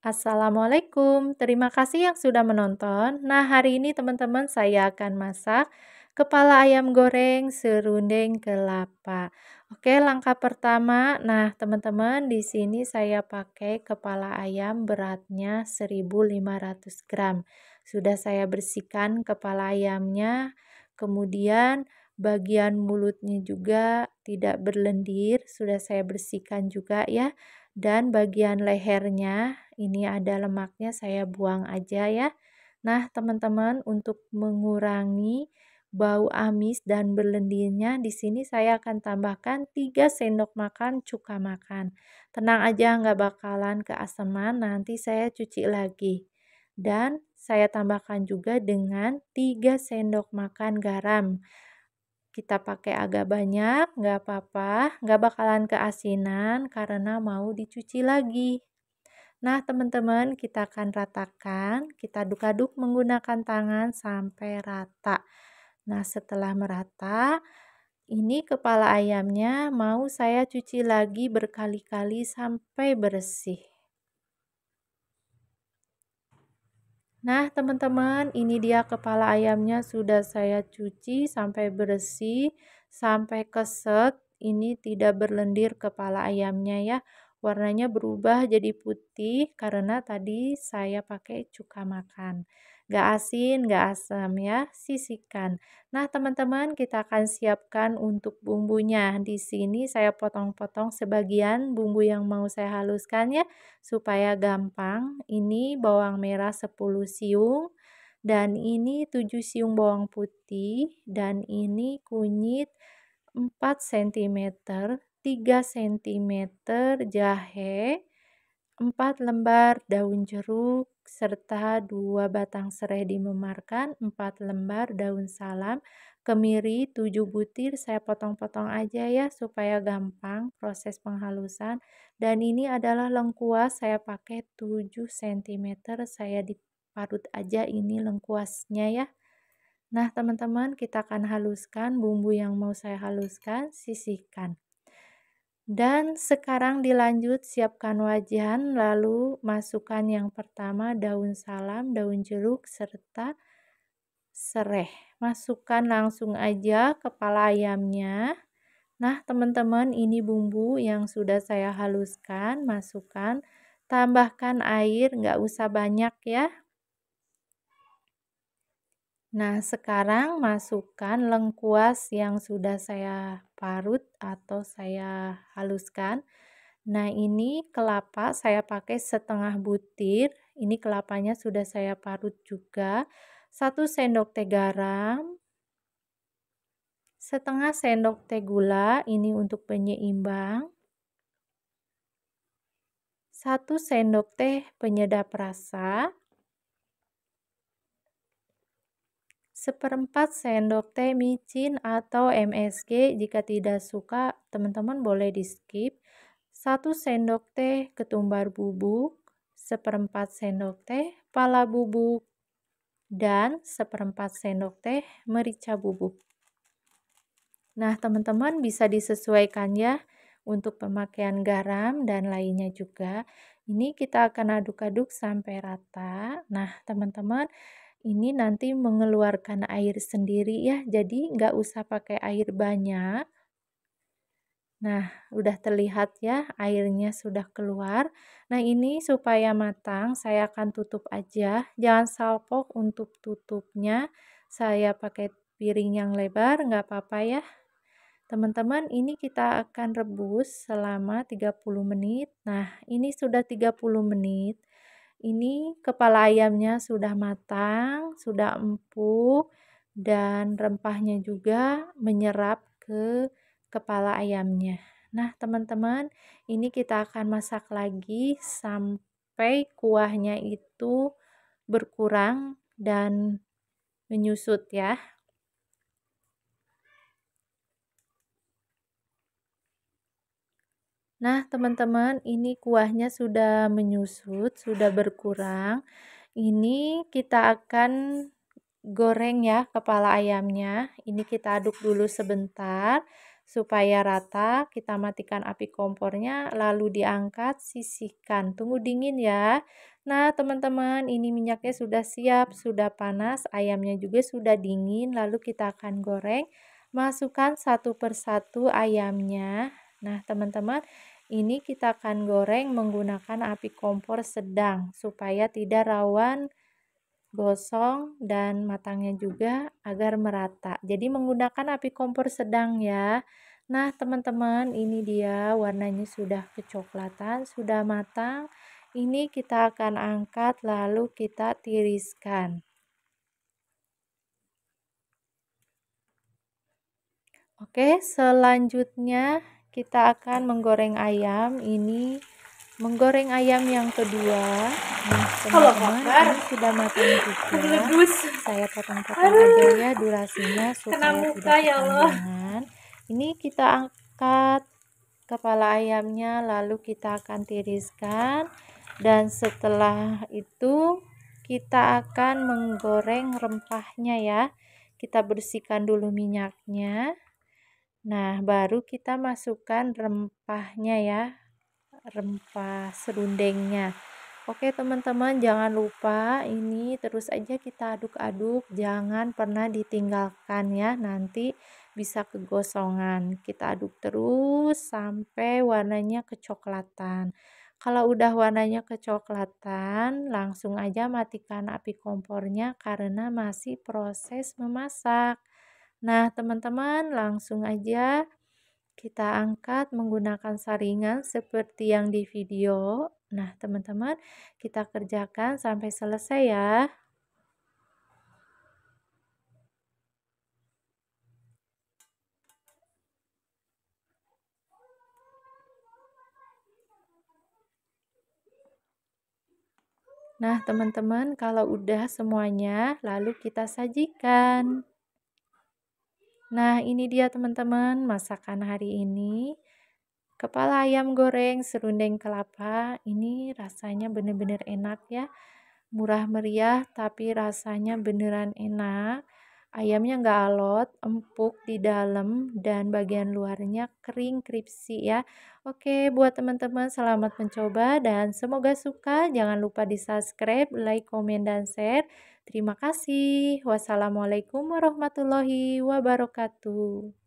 Assalamualaikum, terima kasih yang sudah menonton. Nah, hari ini teman-teman saya akan masak kepala ayam goreng serundeng kelapa. Oke, langkah pertama, nah teman-teman di sini saya pakai kepala ayam beratnya 1500 gram. Sudah saya bersihkan kepala ayamnya, kemudian bagian mulutnya juga tidak berlendir, sudah saya bersihkan juga ya. Dan bagian lehernya, ini ada lemaknya saya buang aja ya. Nah, teman-teman, untuk mengurangi bau amis dan berlendirnya, di sini saya akan tambahkan 3 sendok makan cuka makan. Tenang aja, nggak bakalan keasaman, nanti saya cuci lagi. Dan saya tambahkan juga dengan 3 sendok makan garam kita pakai agak banyak, nggak apa-apa, nggak bakalan keasinan karena mau dicuci lagi. Nah teman-teman kita akan ratakan, kita aduk-aduk menggunakan tangan sampai rata. Nah setelah merata, ini kepala ayamnya mau saya cuci lagi berkali-kali sampai bersih. Nah, teman-teman, ini dia kepala ayamnya sudah saya cuci sampai bersih, sampai keset. Ini tidak berlendir kepala ayamnya ya. Warnanya berubah jadi putih karena tadi saya pakai cuka makan. Gak asin, gak asam ya, sisihkan. Nah teman-teman kita akan siapkan untuk bumbunya. Di sini saya potong-potong sebagian bumbu yang mau saya haluskan ya, supaya gampang. Ini bawang merah 10 siung, dan ini 7 siung bawang putih, dan ini kunyit 4 cm, 3 cm jahe, 4 lembar daun jeruk serta 2 batang serai dimemarkan, 4 lembar daun salam, kemiri 7 butir saya potong-potong aja ya supaya gampang proses penghalusan. Dan ini adalah lengkuas saya pakai 7 cm, saya diparut aja ini lengkuasnya ya. Nah, teman-teman, kita akan haluskan bumbu yang mau saya haluskan, sisihkan. Dan sekarang dilanjut siapkan wajan lalu masukkan yang pertama daun salam, daun jeruk serta sereh. Masukkan langsung aja kepala ayamnya. Nah teman-teman ini bumbu yang sudah saya haluskan masukkan. Tambahkan air nggak usah banyak ya. Nah sekarang masukkan lengkuas yang sudah saya parut atau saya haluskan. Nah, ini kelapa saya pakai setengah butir. Ini kelapanya sudah saya parut juga. Satu sendok teh garam, setengah sendok teh gula, ini untuk penyeimbang. Satu sendok teh penyedap rasa, seperempat sendok teh micin atau MSG jika tidak suka teman-teman boleh di skip 1 sendok teh ketumbar bubuk seperempat sendok teh pala bubuk dan seperempat sendok teh merica bubuk nah teman-teman bisa disesuaikan ya untuk pemakaian garam dan lainnya juga ini kita akan aduk-aduk sampai rata nah teman-teman ini nanti mengeluarkan air sendiri ya jadi nggak usah pakai air banyak Nah, udah terlihat ya airnya sudah keluar. Nah, ini supaya matang saya akan tutup aja. Jangan salpok untuk tutupnya. Saya pakai piring yang lebar, nggak apa-apa ya. Teman-teman, ini kita akan rebus selama 30 menit. Nah, ini sudah 30 menit. Ini kepala ayamnya sudah matang, sudah empuk dan rempahnya juga menyerap ke kepala ayamnya. Nah, teman-teman, ini kita akan masak lagi sampai kuahnya itu berkurang dan menyusut ya. Nah, teman-teman, ini kuahnya sudah menyusut, sudah berkurang. Ini kita akan goreng ya kepala ayamnya. Ini kita aduk dulu sebentar supaya rata. Kita matikan api kompornya, lalu diangkat, sisihkan. Tunggu dingin ya. Nah, teman-teman, ini minyaknya sudah siap, sudah panas, ayamnya juga sudah dingin. Lalu kita akan goreng. Masukkan satu persatu ayamnya. Nah, teman-teman, ini kita akan goreng menggunakan api kompor sedang supaya tidak rawan gosong dan matangnya juga agar merata. Jadi menggunakan api kompor sedang ya. Nah teman-teman ini dia warnanya sudah kecoklatan, sudah matang. Ini kita akan angkat lalu kita tiriskan. Oke selanjutnya kita akan menggoreng ayam ini menggoreng ayam yang kedua teman nah, teman-teman ini sudah matang juga saya potong-potong aja ya durasinya supaya Kena muka, tidak ya Allah. ini kita angkat kepala ayamnya lalu kita akan tiriskan dan setelah itu kita akan menggoreng rempahnya ya kita bersihkan dulu minyaknya Nah, baru kita masukkan rempahnya ya, rempah serundengnya. Oke teman-teman jangan lupa ini terus aja kita aduk-aduk jangan pernah ditinggalkan ya nanti bisa kegosongan kita aduk terus sampai warnanya kecoklatan kalau udah warnanya kecoklatan langsung aja matikan api kompornya karena masih proses memasak Nah, teman-teman, langsung aja kita angkat menggunakan saringan seperti yang di video. Nah, teman-teman, kita kerjakan sampai selesai ya. Nah, teman-teman, kalau udah semuanya, lalu kita sajikan. Nah, ini dia teman-teman masakan hari ini. Kepala ayam goreng serundeng kelapa ini rasanya benar-benar enak ya. Murah meriah tapi rasanya beneran enak. Ayamnya nggak alot, empuk di dalam dan bagian luarnya kering kripsi ya. Oke, buat teman-teman selamat mencoba dan semoga suka. Jangan lupa di subscribe, like, komen, dan share. Terima kasih. Wassalamualaikum warahmatullahi wabarakatuh.